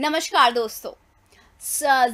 नमस्कार दोस्तों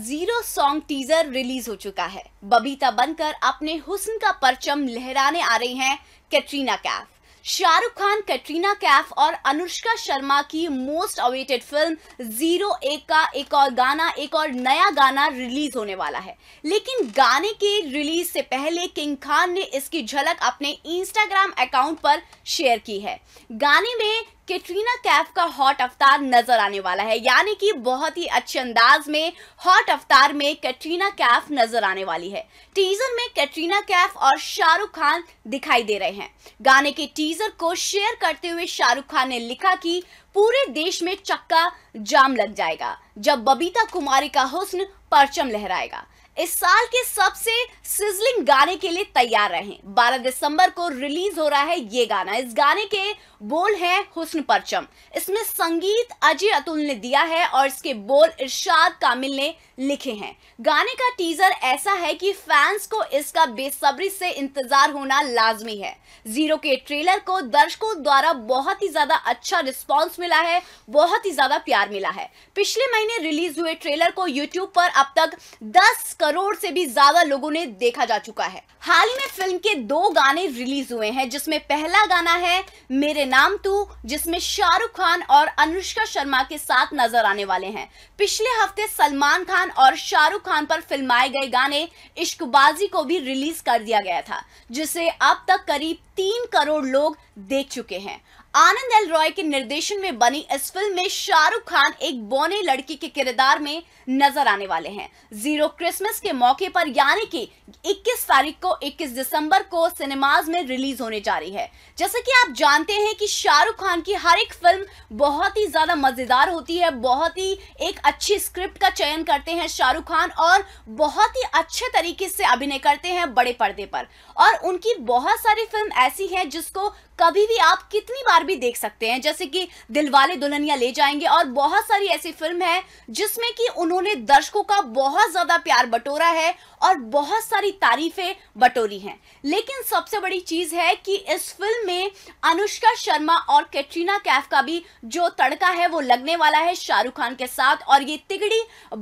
zero song teaser release हो चुका है बबीता बनकर अपने हुस्न का परचम लहराने आ रही हैं कैटरीना कैफ शाहरुख खान कैटरीना कैफ और अनुष्का शर्मा की मोस्ट अवेटेड फिल्म जीरो एक का एक और गाना एक और नया गाना रिलीज होने वाला है लेकिन गाने के रिलीज से पहले किंग खान ने इसकी झलक अपने इंस्टाग्राम अकाउंट पर शेयर की है गाने में कैटरीना कैफ का हॉट अवतार नजर आने वाला है यानी कि बहुत ही अच्छे अंदाज में हॉट अवतार में कैटरीना कैफ नजर आने वाली है टीजर में कैटरीना कैफ और शाहरुख खान दिखाई दे रहे हैं गाने के टीजर को शेयर करते हुए शाहरुख खान ने लिखा कि पूरे देश में चक्का जाम लग जाएगा जब बबीता कुमारी का हुस्न परचम लहराएगा इस साल के सबसे सिजलिंग गाने के लिए तैयार रहें 12 दिसंबर को रिलीज हो रहा है ये गाना इस गाने के बोल हैं हुस्न परचम इसमें संगीत अजय अतुल ने दिया है और इसके बोल इरशाद कामिल ने लिखे हैं गाने का टीजर ऐसा है कि फैंस को इसका बेसब्री से इंतजार होना लाजमी है जीरो के ट्रेलर को दर्शकों द्वारा बहुत ही ज्यादा अच्छा रिस्पॉन्स मिला है बहुत ही ज्यादा प्यार मिला है पिछले महीने रिलीज हुए ट्रेलर को यूट्यूब पर अब तक 10 करोड़ से भी ज्यादा लोगों ने देखा जा चुका है हाल ही में फिल्म के दो गाने रिलीज हुए हैं जिसमें पहला गाना है मेरे नाम तू जिसमें शाहरुख खान और अनुष्का शर्मा के साथ नजर आने वाले हैं पिछले हफ्ते सलमान खान खान और शाहरुख खान पर फिल्माए गए गाने इश्कबाजी को भी रिलीज कर दिया गया था जिसे अब तक करीब तीन करोड़ लोग देख चुके हैं आनंद एल रॉय के निर्देशन में बनी इस फिल्म में शाहरुख खान एक बोने लड़की के किरदार में नजर आने वाले हैं जीरो क्रिसमस के मौके पर यानी कि 21 तारीख को 21 दिसंबर को सिनेमाज में रिलीज होने जा रही है जैसे कि आप जानते हैं कि शाहरुख खान की हर एक फिल्म बहुत ही ज्यादा मजेदार होती है बहुत ही एक अच्छी स्क्रिप्ट का चयन करते हैं शाहरुख खान और बहुत ही अच्छे तरीके से अभिनय करते हैं बड़े पर्दे पर और उनकी बहुत सारी फिल्म ऐसी है जिसको कभी भी आप कितनी बार भी देख सकते हैं जैसे कि दिलवाले दुल्हनिया ले जाएंगे और बहुत सारी ऐसी फिल्म है जिसमें कि उन्होंने दर्शकों का बहुत ज्यादा प्यार बटोरा है और बहुत सारी तारीफें बटोरी हैं लेकिन सबसे बड़ी चीज है कि इस फिल्म में अनुष्का शर्मा और कैटरीना कैफ का भी जो तड़का है वो लगने वाला है शाहरुख खान के साथ और ये तिगड़ी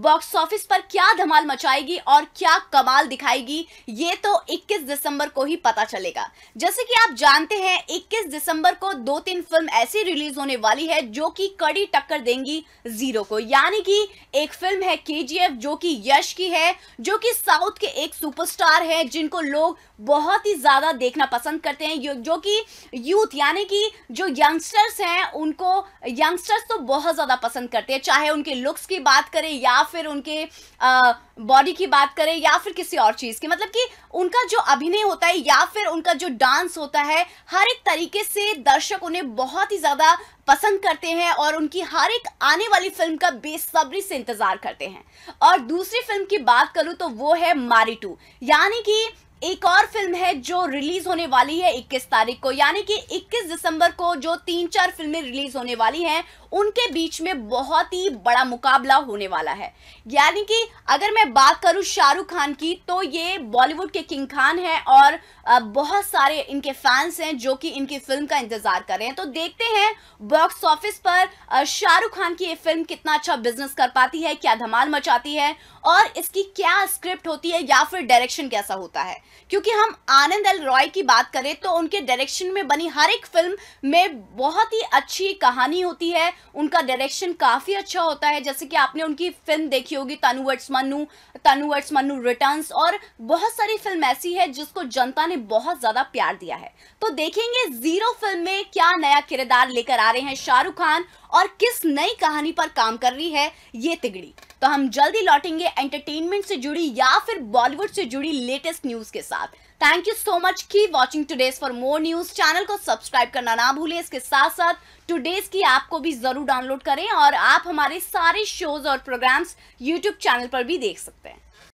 बॉक्स ऑफिस पर क्या धमाल मचाएगी और क्या कमाल दिखाएगी ये तो इक्कीस दिसंबर को ही पता चलेगा जैसे कि कि आप जानते हैं 21 दिसंबर को दो तीन फिल्म ऐसी रिलीज होने वाली है जो कि कड़ी टक्कर देंगी जीरो को यानी कि एक फिल्म है केजीएफ जो कि यश की है जो कि साउथ के एक सुपरस्टार है जिनको लोग बहुत ही ज्यादा देखना पसंद करते हैं जो कि यूथ यानी कि जो यंगस्टर्स हैं उनको यंगस्टर्स तो बहुत ज्यादा पसंद करते हैं चाहे उनके लुक्स की बात करें या फिर उनके बॉडी की बात करें या फिर किसी और चीज की मतलब कि उनका जो अभिनय होता है या फिर उनका जो डांस होता है हर एक तरीके से दर्शक उन्हें बहुत ही ज़्यादा पसंद करते हैं और उनकी हर एक आने वाली फिल्म का बेसब्री से इंतज़ार करते हैं और दूसरी फिल्म की बात करूं तो वो है मारी टू यानी कि एक और फिल्म है जो रिलीज होने वाली है 21 तारीख को यानी कि 21 दिसंबर को जो तीन चार फिल्में रिलीज होने वाली हैं उनके बीच में बहुत ही बड़ा मुकाबला होने वाला है यानी कि अगर मैं बात करूं शाहरुख खान की तो ये बॉलीवुड के किंग खान हैं और बहुत सारे इनके फैंस हैं जो कि इनकी फिल्म का इंतजार कर रहे हैं तो देखते हैं बॉक्स ऑफिस पर शाहरुख खान की ये फिल्म कितना अच्छा बिजनेस कर पाती है क्या धमाल मचाती है और इसकी क्या स्क्रिप्ट होती है या फिर डायरेक्शन कैसा होता है क्योंकि हम आनंद एल रॉय की बात करें तो उनके डायरेक्शन में बनी हर एक फिल्म में बहुत ही अच्छी कहानी होती है उनका डायरेक्शन काफ़ी अच्छा होता है जैसे कि आपने उनकी फिल्म देखी होगी Tanu weds Manu Tanu weds Manu returns और बहुत सारी फिल्म ऐसी है जिसको जनता ने बहुत ज़्यादा प्यार दिया है तो देखेंगे जीरो फिल्म में क्या नया किरदार लेकर आ रहे हैं शाहरुख खान और किस नई कहानी पर काम कर रही है ये तिगड़ी तो हम जल्दी लौटेंगे एंटरटेनमेंट से जुड़ी या फिर बॉलीवुड से जुड़ी लेटेस्ट न्यूज के साथ थैंक यू सो मच की watching today's for more news channel को सब्सक्राइब करना ना भूलें इसके साथ साथ टुडेज की ऐप को भी जरूर डाउनलोड करें और आप हमारे सारे शोज और प्रोग्राम्स यूट्यूब चैनल पर भी देख सकते हैं